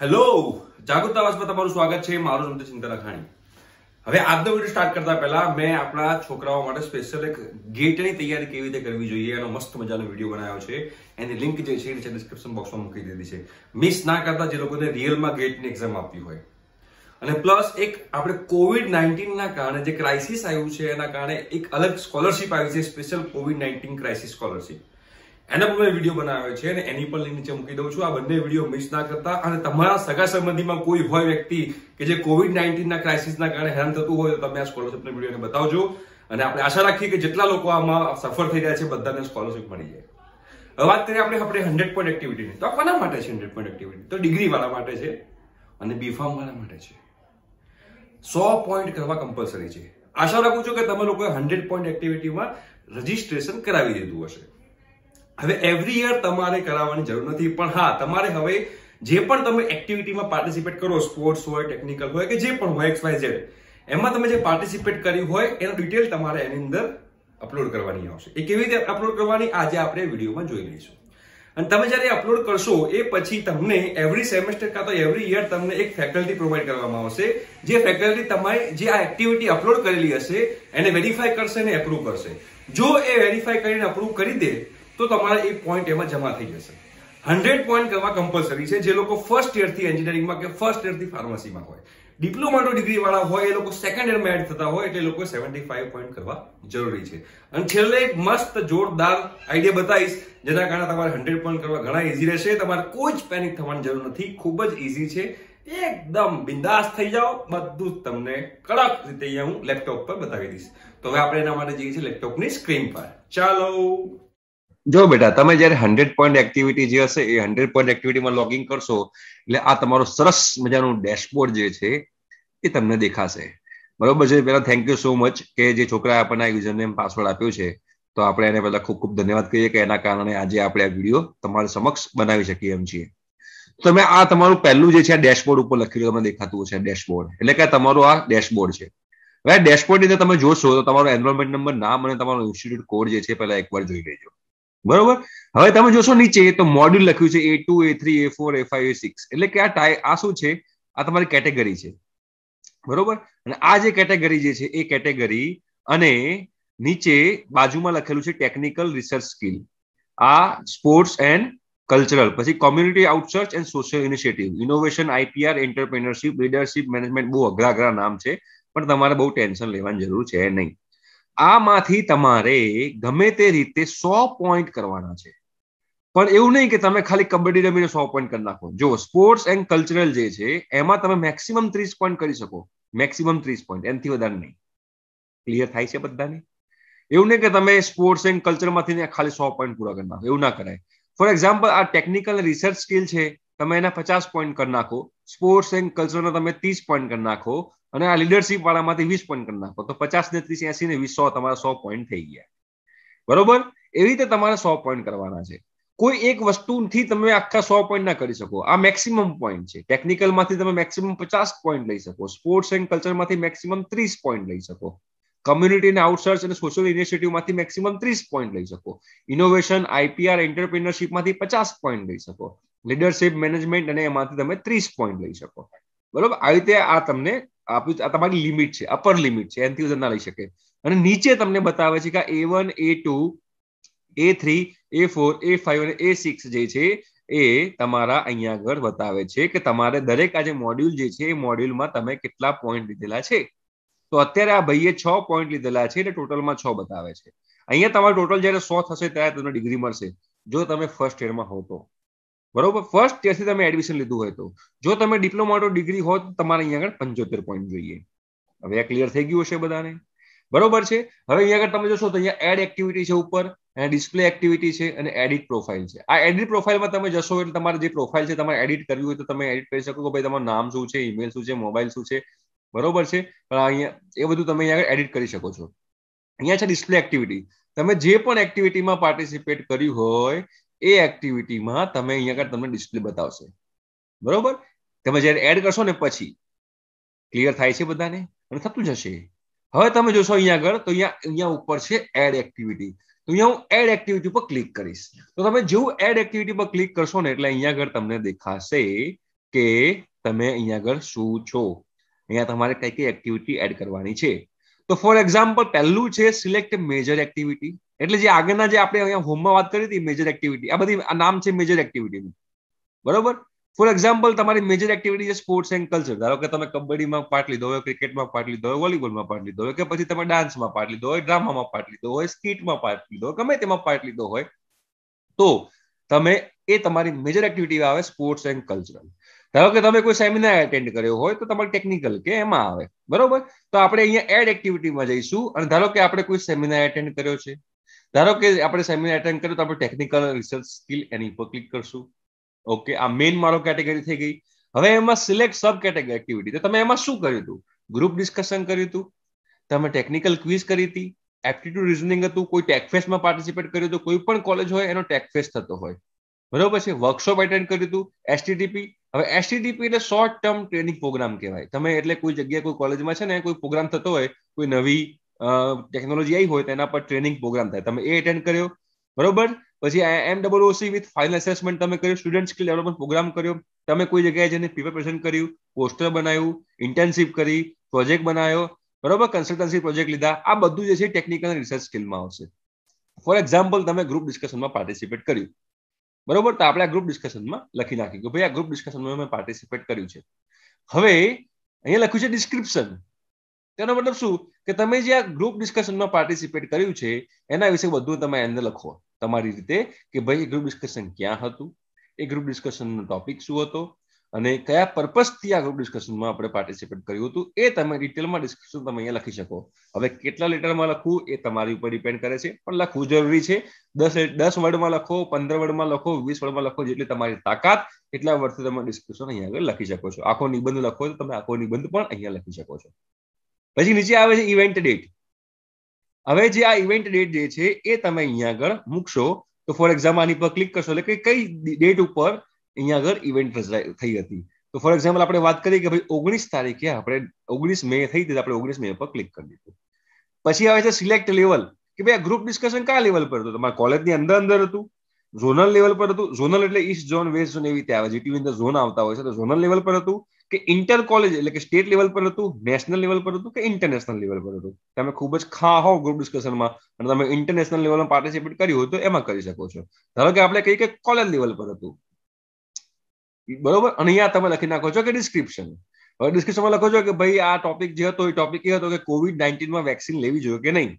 hello જાગૃત આવાજમાં તમારું સ્વાગત છે મારું નામ છે ચિંતા લખાણી હવે આજનો વિડીયો સ્ટાર્ટ કરતા પહેલા મેં આપણા છોકરાઓ માટે સ્પેશિયલ એક ગેટની તૈયારી કેવી રીતે કરવી જોઈએ એનો મસ્ત મજાનો વિડીયો બનાવ્યો છે એની લિંક જે છે નીચે ડિસ્ક્રિપ્શન બોક્સમાં મૂકી દીધી છે મિસ ના કરતા જે લોકોને રિયલમાં ગેટની એક્ઝામ આપવી હોય અને પ્લસ એક આપણે કોવિડ નાઇન્ટીનના કારણે જે ક્રાઇસિસ આવ્યું છે એના કારણે એક અલગ સ્કોલરશિપ આવી છે special covid nineteen crisis scholarship એના પર વિડીયો બનાવ્યો છે અને એની પણ લીંક નીચે મૂકી દઉં છું આ બંને વિડીયો મિસ ના કરતા અને તમારા સગા સંબંધીમાં કોઈ હોય વ્યક્તિ કે જે કોવિડ નાઇન્ટીનના ક્રાઇસિસના કારણે હેરાન થતું હોય તો તમે આ સ્કોલરશિપના વિડીયોને બતાવજો અને આપણે આશા રાખીએ કે જેટલા લોકો આમાં સફળ થઈ રહ્યા છે બધાને સ્કોલરશિપ મળી જાય વાત કરીએ આપણે આપણે હંડ્રેડ પોઈન્ટ એક્ટિવિટીની તો કોના માટે છે હંડ્રેડ પોઈન્ટ એક્ટિવિટી તો ડિગ્રી વાળા માટે છે અને બીફાર્મ વાળા માટે છે સો પોઈન્ટ કરવા કમ્પલસરી છે આશા રાખું છું કે તમે લોકોએ હંડ્રેડ પોઈન્ટ એક્ટિવિટીમાં રજિસ્ટ્રેશન કરાવી દીધું હશે હવે એવરી યર તમારે કરાવવાની જરૂર નથી પણ હા તમારે હવે જે પણ તમે એક્ટિવિટીમાં પાર્ટિસિપેટ કરો સ્પોર્ટ્સ હોય ટેકનિકલ હોય કે જે પણ હોય એક્સ વાય ઝેડ એમાં તમે જે પાર્ટિસિપેટ કર્યું હોય એનો ડિટેલ તમારે એની અંદર અપલોડ કરવાની આવશે એ કેવી રીતે અપલોડ કરવાની આજે આપણે વિડીયોમાં જોઈ લઈશું અને તમે જ્યારે અપલોડ કરશો એ પછી તમને એવરી સેમેસ્ટર કાં તો એવરી યર તમને એક ફેકલ્ટી પ્રોવાઈડ કરવામાં આવશે જે ફેકલ્ટી તમારી જે આ એક્ટિવિટી અપલોડ કરેલી હશે એને વેરીફાઈ કરશે અને એપ્રુવ કરશે જો એ વેરીફાઈ કરીને અપ્રુવ કરી દે તો તમારે એ પોઈન્ટ એમાં જમા થઈ જશે હંડ્રેડ પોઈન્ટ કરવા કમ્પલસરી છે જે લોકો ફર્સ્ટ યરથી એન્જિનિયરિંગમાં કે ફર્સ્ટ યરથી ફાર્મસીમાં હોય ડિપ્લોમાનો ડિગ્રી વાળા હોય એ લોકો સેકન્ડ યરમાં એડ થતા હોય એટલે લોકો સેવન્ટી ફાઈવ પોઈન્ટ કરવા જરૂરી છે અને છેલ્લે એક મસ્ત જોરદાર આઈડિયા બતાવીશ જેના કારણે તમારે હંડ્રેડ પોઈન્ટ કરવા ઘણા ઇઝી રહેશે તમારે કોઈ જ પેનિક થવાની જરૂર નથી ખૂબ જ ઇઝી છે એકદમ બિંદાસ થઈ જાઓ બધું જ તમને કડક રીતે અહીંયા હું લેપટોપ પર બતાવી દઈશ તો હવે આપણે એના માટે જઈએ છીએ લેપટોપની સ્ક્રીન પર ચાલો જો બેટા તમે જ્યારે હંડ્રેડ પોઈન્ટ એક્ટિવિટી જે હશે એ હંડ્રેડ પોઈન્ટ એક્ટિવિટીમાં લોગિંગ કરશો એટલે આ તમારો સરસ મજાનું ડેશબોર્ડ જે છે એ તમને દેખાશે બરોબર છે પેલા થેન્ક યુ સો મચ કે જે છોકરાએ આપણને આ યુઝર નેમ પાસવર્ડ આપ્યો છે તો આપણે એને પહેલા ખૂબ ખૂબ ધન્યવાદ કહીએ કે એના કારણે આજે આપણે આ વિડીયો તમારી સમક્ષ બનાવી શકીએ એમ છીએ તમે આ તમારું પહેલું જે છે આ ડેશબોર્ડ ઉપર લખેલું તમને દેખાતું હશે ડેશબોર્ડ એટલે કે તમારું આ ડેશબોર્ડ છે હવે ડેશબોર્ડની અંદર તમે જોશો તો તમારો એનરોલમેન્ટ નંબર નામ અને તમારો ઇન્સ્ટિટ્યૂટ કોડ જે છે પહેલા એકવાર જોઈ લેજો બરોબર હવે તમે જોશો નીચે તો મોડ્યુલ લખ્યું છે A two A three A four A five A six એટલે કે આ ટાઈ આ શું છે આ તમારી કેટેગરી છે બરોબર અને આ જે કેટેગરી જે છે એ કેટેગરી અને નીચે બાજુમાં લખેલું છે ટેકનિકલ રિસર્ચ સ્કિલ આ સ્પોર્ટ્સ એન્ડ કલ્ચરલ પછી community outreach and social initiative innovation IPR entrepreneurship leadership management બહુ અઘરા અઘરા નામ છે પણ તમારે બહુ ટેન્શન લેવાની જરૂર છે નહીં આમાંથી તમારે ગમે તે રીતે સો પોઈન્ટ કરવાના છે પણ એવું નહીં કે તમે ખાલી કબડ્ડી રમીને સો પોઈન્ટ કરી નાખો જો સ્પોર્ટ્સ એન્ડ કલ્ચરલ જે છે એમાં તમે મેક્સિમમ ત્રીસ પોઈન્ટ કરી શકો મેક્સિમમ ત્રીસ પોઈન્ટ એનથી વધારે નહીં ક્લિયર થાય છે બધાને એવું નહીં કે તમે સ્પોર્ટ્સ એન્ડ કલ્ચરમાંથી ખાલી સો પોઈન્ટ પૂરા કરી નાખો એવું ના કરાય ફોર એક્ઝામ્પલ આ ટેકનિકલ રિસર્ચ સ્કિલ છે તમે એના પચાસ પોઈન્ટ કરી નાખો સ્પોર્ટ્સ એન્ડ કલ્ચરના તમે ત્રીસ પોઈન્ટ કરી નાખો અને આ લીડરશીપ વાળામાંથી વીસ પોઈન્ટ કરી નાખો તો પચાસ ને ત્રીસ એસી ને વીસ સો તમારા સો પોઈન્ટ થઈ ગયા બરોબર એવી રીતે તમારે સો પોઈન્ટ કરવાના છે કોઈ એક વસ્તુથી તમે આખા સો પોઈન્ટ ના કરી શકો આ મેક્સિમમ પોઈન્ટ છે ટેકનિકલમાંથી તમે મેક્સિમમ પચાસ પોઈન્ટ લઈ શકો સ્પોર્ટ્સ એન્ડ કલ્ચરમાંથી મેક્સિમમ ત્રીસ પોઈન્ટ લઈ શકો કમ્યુનિટી અને આઉટસર્ચ અને સોશિયલ ઇનિશિયેટિવમાંથી મેક્સિમમ ત્રીસ પોઈન્ટ લઈ શકો ઇનોવેશન આઈપીઆર એન્ટરપ્રિનરશીપમાંથી પચાસ પોઈન્ટ લઈ શકો લીડરશીપ મેનેજમેન્ટ અને એમાંથી તમે ત્રીસ પોઈન્ટ લઈ શકો બરોબર આ રીતે આ તમને આપ્યું આ તમારી લિમિટ છે અપર લિમિટ છે એનથી વધારે ના લઈ શકે અને નીચે તમને બતાવે છે કે A one A two A three A four A five અને એ સિક્સ જે છે એ તમારા અહીંયા આગળ બતાવે છે કે તમારે દરેક આ જે મોડ્યુલ જે છે એ મોડ્યુલમાં તમે કેટલા પોઈન્ટ લીધેલા છે તો અત્યારે આ ભાઈએ છ પોઈન્ટ લીધેલા છે એટલે ટોટલમાં છ બતાવે છે અહીંયા તમારું ટોટલ જ્યારે સો થશે ત્યારે તમને ડિગ્રી મળશે જો તમે ફર્સ્ટ યરમાં હો તો બરોબર ફર્સ્ટ યરથી તમે એડમિશન લીધું હોય તો જો તમે ડિપ્લોમા ડિગ્રી હો તમારે અહીંયા આગળ પંચોતેર પોઈન્ટ જોઈએ હવે આ ક્લિયર થઈ ગયું હશે બધાને બરોબર છે હવે અહીંયા આગળ તમે જોશો તો અહીંયા એડ એક્ટિવિટી છે ઉપર અને ડિસ્પ્લે એક્ટિવિટી છે અને એડિટ પ્રોફાઇલ છે આ એડિટ પ્રોફાઇલમાં તમે જશો એટલે તમારે જે પ્રોફાઇલ છે તમારે એડિટ કરવી હોય તો તમે એડિટ કરી શકો કે ભાઈ તમારું નામ શું છે ઈમેલ શું છે મોબાઈલ શું છે બરોબર છે પણ અહીંયા એ બધું તમે અહીંયા આગળ એડિટ કરી શકો છો અહીંયા છે ડિસ્પ્લે એક્ટિવિટી તમે જે પણ એક્ટિવિટીમાં પાર્ટિસિપેટ કર્યું હોય એ એક્ટિવિટીમાં તમે અહીંયા આગળ તમને ડિસ્પ્લે બતાવશે બરોબર તમે જ્યારે એડ કરશો ને પછી ક્લિયર થાય છે બધાને અને થતું જશે હવે તમે જોશો અહીંયા આગળ તો અહીંયા અહીંયા ઉપર છે એડ એક્ટિવિટી તો અહીંયા હું એડ એક્ટિવિટી પર ક્લિક કરીશ તો તમે જેવું એડ એક્ટિવિટી પર ક્લિક કરશો ને એટલે અહીંયા આગળ તમને દેખાશે કે તમે અહીંયા આગળ શું છો અહીંયા તમારે કઈ કઈ એક્ટિવિટી એડ કરવાની છે તો ફોર એક્ઝામ્પલ પહેલું છે સિલેક્ટ મેજર એક્ટિવિટી એટલે જે આગળના જે આપણે અહીંયા હોમમાં વાત કરી હતી મેજર એક્ટિવિટી આ બધી નામ છે મેજર એક્ટિવિટીનું બરોબર ફોર એક્ઝામ્પલ તમારી મેજર એક્ટિવિટી છે સ્પોર્ટ્સ એન્ડ કલ્ચર ધારો કે તમે કબડ્ડીમાં પાર્ટ લીધો હોય ક્રિકેટમાં પાર્ટ લીધો હોય વોલીબોલમાં પાર્ટ લીધો હોય કે પછી તમે ડાન્સમાં પાર્ટ લીધો હોય ડ્રામામાં પાર્ટ લીધો હોય સ્કીટમાં પાર્ટ લીધો હોય ગમે તેમાં પાર્ટ લીધો હોય તો તમે એ તમારી મેજર એક્ટિવિટી આવે સ્પોર્ટ્સ એન્ડ કલ્ચરલ ધારો કે તમે કોઈ સેમિનાર એટેન્ડ કર્યો હોય તો તમારે ટેકનિકલ કે એમાં આવે બરોબર તો આપણે અહીંયા એડ એક્ટિવિટીમાં જઈશું અને ધારો કે આપણે કોઈ સેમિનાર એટેન્ડ કર્યો છે ધારો કે આપણે સેમિનાર એટેન્ડ કર્યો તો આપણે ટેકનિકલ રિસર્ચ સ્કિલ એની ઉપર ક્લિક કરશું ઓકે આ મેઇન મારો કેટેગરી થઈ ગઈ હવે એમાં સિલેક્ટ સબ કેટેગરી એક્ટિવિટી તો તમે એમાં શું કર્યું હતું ગ્રુપ ડિસ્કશન કર્યું હતું તમે ટેકનિકલ ક્વિઝ કરી હતી એપ્ટિટ્યુડ રિઝનિંગ હતું કોઈ ટેકફેસ્ટમાં પાર્ટિસિપેટ કર્યું હતું કોઈ પણ કોલેજ હોય એનો ટેકફેસ્ટ થતો હોય બરોબર છે વર્કશોપ એટેન્ડ કર્યું હતું એસટીટીપી હવે એસટીડીપી એટલે શોર્ટ ટર્મ ટ્રેનિંગ પ્રોગ્રામ કહેવાય તમે એટલે કોઈ જગ્યાએ કોઈ કોલેજમાં છે ને કોઈ પ્રોગ્રામ થતો હોય કોઈ નવી ટેકનોલોજી આવી હોય તેના પર ટ્રેનિંગ પ્રોગ્રામ થાય તમે એ એટેન્ડ કર્યો બરોબર પછી M double OC with final assessment તમે કર્યું સ્ટુડન્ટ સ્કિલ ડેવલપમેન્ટ પ્રોગ્રામ કર્યો તમે કોઈ જગ્યાએ જઈને પ્રિપેરેશન કર્યું પોસ્ટર બનાવ્યું ઇન્ટર્નશીપ કરી પ્રોજેક્ટ બનાવ્યો બરોબર કન્સલ્ટન્સી પ્રોજેક્ટ લીધા આ બધું જે છે ટેકનિકલ રિસર્ચ સ્કિલમાં આવશે ફોર એક્ઝામ્પલ તમે ગ્રુપ ડિસ્કશનમાં પાર્ટિસિપેટ કર્યું બરોબર તો આપણે આ ગ્રુપ ડિસ્કશનમાં લખી નાખ્યું કે ભાઈ આ ગ્રુપ ડિસ્કશનમાં મેં પાર્ટિસિપેટ કર્યું છે હવે અહીંયા લખ્યું છે ડિસ્ક્રિપ્શન તેનો મતલબ શું કે તમે જે આ ગ્રુપ ડિસ્કશનમાં પાર્ટિસિપેટ કર્યું છે એના વિશે બધું તમે અંદર લખો તમારી રીતે કે ભાઈ એ ગ્રુપ ડિસ્કશન ક્યાં હતું એ ગ્રુપ ડિસ્કશનનો ટોપિક શું હતો અને કયા પર્પઝથી આ ગ્રુપ ડિસ્કશનમાં આપણે પાર્ટિસિપેટ કર્યું હતું એ તમે ડિટેલમાં ડિસ્કશન તમે અહીંયા લખી શકો હવે કેટલા લેટરમાં લખવું એ તમારી ઉપર ડિપેન્ડ કરે છે પણ લખવું જરૂરી છે દસ દસ વર્ડમાં લખો પંદર વર્ડમાં લખો વીસ વર્ડમાં લખો જેટલી તમારી તાકાત એટલા વર્ષથી તમે ડિસ્કશન અહીંયા આગળ લખી શકો છો આખો નિબંધ લખો તો તમે આખો નિબંધ પણ અહીંયા લખી શકો છો પછી નીચે આવે છે ઇવેન્ટ ડેટ હવે જે આ ઇવેન્ટ ડેટ જે છે એ તમે અહીંયા આગળ મૂકશો તો ફોર એક્ઝામ્પલ આની પર ક્લિક કરશો એટલે કે કઈ ડેટ ઉપર અહીંયા આગળ ઇવેન્ટ થઈ હતી તો ફોર એક્ઝામ્પલ આપણે વાત કરીએ કે ભાઈ ઓગણીસ તારીખે આપણે ઓગણીસ મે થઈ હતી આપણે ઓગણીસ મે પર ક્લિક કરી દીધું પછી આવે છે સિલેક્ટ લેવલ કે ભાઈ આ ગ્રુપ ડિસ્કશન કયા લેવલ પર હતું તમારા કોલેજની અંદર અંદર હતું ઝોનલ લેવલ પર હતું ઝોનલ એટલે ઈસ્ટ ઝોન વેસ્ટ ઝોન એવી રીતે આવે જીટીવી અંદર ઝોન આવતા હોય છે તો ઝોનલ લેવલ પર હતું કે ઇન્ટર કોલેજ એટલે કે સ્ટેટ લેવલ પર હતું નેશનલ લેવલ પર હતું કે ઇન્ટરનેશનલ લેવલ પર હતું તમે ખૂબ જ ખા હો ગ્રુપ ડિસ્કશનમાં અને તમે ઇન્ટરનેશનલ લેવલમાં પાર્ટિસિપેટ કર્યું હોય તો એમાં કરી શકો છો ધારો કે આપણે કહીએ કે કોલેજ લેવલ પર હતું બરોબર અને અહીંયા તમે લખી નાખો છો કે ડિસ્ક્રિપ્શન હવે ડિસ્ક્રિપ્શનમાં લખો છો કે ભાઈ આ ટોપિક જે હતો એ ટોપિક એ હતો કે કોવિડ નાઇન્ટીનમાં વેક્સિન લેવી જોઈએ કે નહીં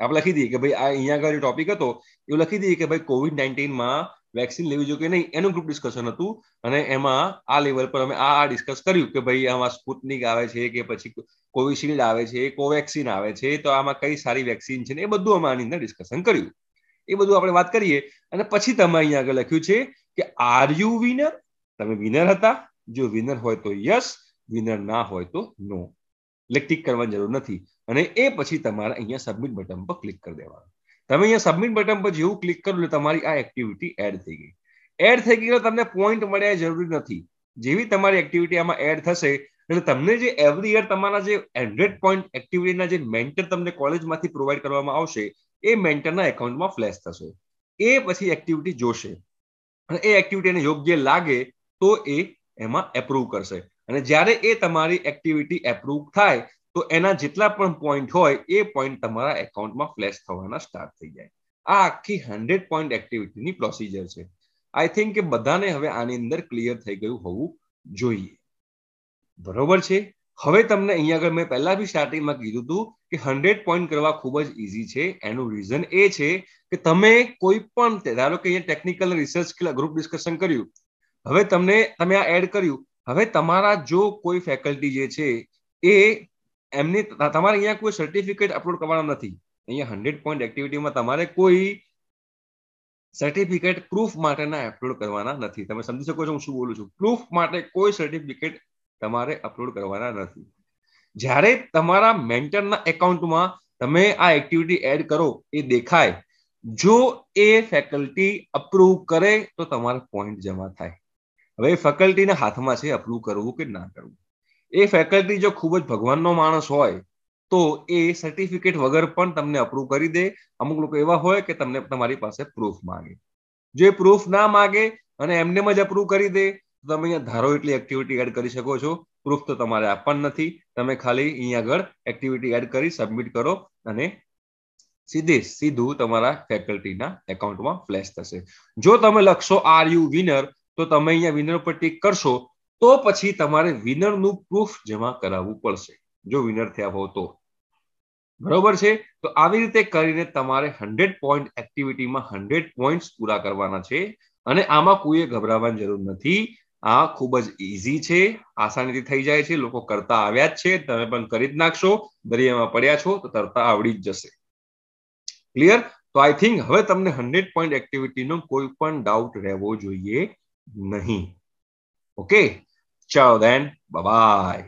આપણે લખી દઈએ કે ભાઈ આ અહીંયા આગળ ટોપિક હતો એવું લખી દઈએ કે ભાઈ કોવિડ નાઇન્ટીનમાં વેક્સિન લેવી જોઈએ કે નહીં એનું ગ્રુપ ડિસ્કશન હતું અને એમાં આ લેવલ પર અમે આ આ ડિસ્કસ કર્યું કે ભાઈ આમાં સ્પુટનિક આવે છે કે પછી કોવિશિલ્ડ આવે છે કોવેક્સિન આવે છે તો આમાં કઈ સારી વેક્સિન છે ને એ બધું અમે આની અંદર ડિસ્કશન કર્યું એ બધું આપણે વાત કરીએ અને પછી તમે અહીંયા આગળ લખ્યું છે કે આર યુ વિનર તમે વિનર હતા જો વિનર હોય તો યસ વિનર ના હોય તો નો એટલે ટીક કરવાની જરૂર નથી અને એ પછી તમારે અહીંયા સબમિટ બટન પર ક્લિક કરી દેવાનું તમે અહીંયા સબમિટ બટન પર જેવું ક્લિક કરો એટલે તમારી આ એક્ટિવિટી એડ થઈ ગઈ એડ થઈ ગઈ એટલે તમને પોઈન્ટ મળ્યા જરૂરી નથી જેવી તમારી એક્ટિવિટી આમાં એડ થશે એટલે તમને જે એવરી યર તમારા જે હંડ્રેડ પોઈન્ટ એક્ટિવિટીના જે મેન્ટર તમને કોલેજમાંથી પ્રોવાઈડ કરવામાં આવશે એ મેન્ટરના એકાઉન્ટમાં ફ્લેશ થશે એ પછી એક્ટિવિટી જોશે અને એ એક્ટિવિટીને યોગ્ય લાગે તો એ એમાં એપ્રુવ કરશે અને જ્યારે એ તમારી એક્ટિવિટી એપ્રુવ થાય તો એના જેટલા પણ પોઈન્ટ હોય એ પોઈન્ટ તમારા એકાઉન્ટમાં ફ્લેશ થવાના સ્ટાર્ટ થઈ જાય આ આખી હંડ્રેડ પોઈન્ટ એક્ટિવિટીની પ્રોસિજર છે આઈ થિંક કે બધાને હવે આની અંદર ક્લિયર થઈ ગયું હોવું જોઈએ બરોબર છે હવે તમને અહીંયા આગળ મેં પહેલા બી સ્ટાર્ટિંગમાં કીધું હતું કે હંડ્રેડ પોઈન્ટ કરવા ખૂબ જ ઇઝી છે એનું રીઝન એ છે કે તમે કોઈ પણ ધારો કે અહીંયા ટેકનિકલ રિસર્ચ ગ્રુપ ડિસ્કશન કર્યું હવે તમને તમે આ એડ કર્યું હવે તમારા જો કોઈ ફેકલ્ટી જે છે એ એમની તમારે અહીંયા કોઈ સર્ટિફિકેટ અપલોડ કરવાના નથી અહીંયા હંડ્રેડ પોઈન્ટ એક્ટિવિટીમાં તમારે કોઈ સર્ટિફિકેટ પ્રૂફ માટેના અપલોડ કરવાના નથી તમે સમજી શકો છો હું શું બોલું છું પ્રૂફ માટે કોઈ સર્ટિફિકેટ તમારે અપલોડ કરવાના નથી જ્યારે તમારા મેન્ટરના એકાઉન્ટમાં તમે આ એક્ટિવિટી એડ કરો એ દેખાય જો એ ફેકલ્ટી અપ્રૂવ કરે તો તમારા પોઈન્ટ જમા થાય હવે એ ફેકલ્ટીના હાથમાં છે અપ્રૂવ કરવું કે ના કરવું એ ફેકલ્ટી જો ખૂબ જ ભગવાનનો માણસ હોય તો એ સર્ટિફિકેટ વગર પણ તમને અપ્રૂવ કરી દે અમુક લોકો એવા હોય કે તમને તમારી પાસે પ્રૂફ માંગે જો એ પ્રૂફ ના માગે અને એમને જ અપ્રૂવ કરી દે તો તમે અહીંયા ધારો એટલી એક્ટિવિટી એડ કરી શકો છો પ્રૂફ તો તમારે આપવાનું નથી તમે ખાલી અહીંયા આગળ એક્ટિવિટી એડ કરી સબમિટ કરો અને સીધી સીધું તમારા ફેકલ્ટીના એકાઉન્ટમાં ફ્લેશ થશે જો તમે લખશો આર યુ વિનર તો તમે અહીંયા વિનર પર ટીક કરશો તો પછી તમારે વિનરનું પ્રૂફ જમા કરાવવું પડશે જો વિનર થયા હો તો બરોબર છે તો આવી રીતે કરીને તમારે હંડ્રેડ પોઈન્ટ એક્ટિવિટીમાં હંડ્રેડ પોઈન્ટ પૂરા કરવાના છે અને આમાં કોઈએ ગભરાવાની જરૂર નથી આ ખૂબ જ ઇઝી છે આસાનીથી થઈ જાય છે લોકો કરતા આવ્યા જ છે તમે પણ કરી જ નાખશો દરિયામાં પડ્યા છો તો તરતા આવડી જ જશે ક્લિયર તો આઈ થિંક હવે તમને હંડ્રેડ પોઈન્ટ એક્ટિવિટીનો કોઈ પણ ડાઉટ રહેવો જોઈએ નહીં ઓકે ચાલો દેન બાય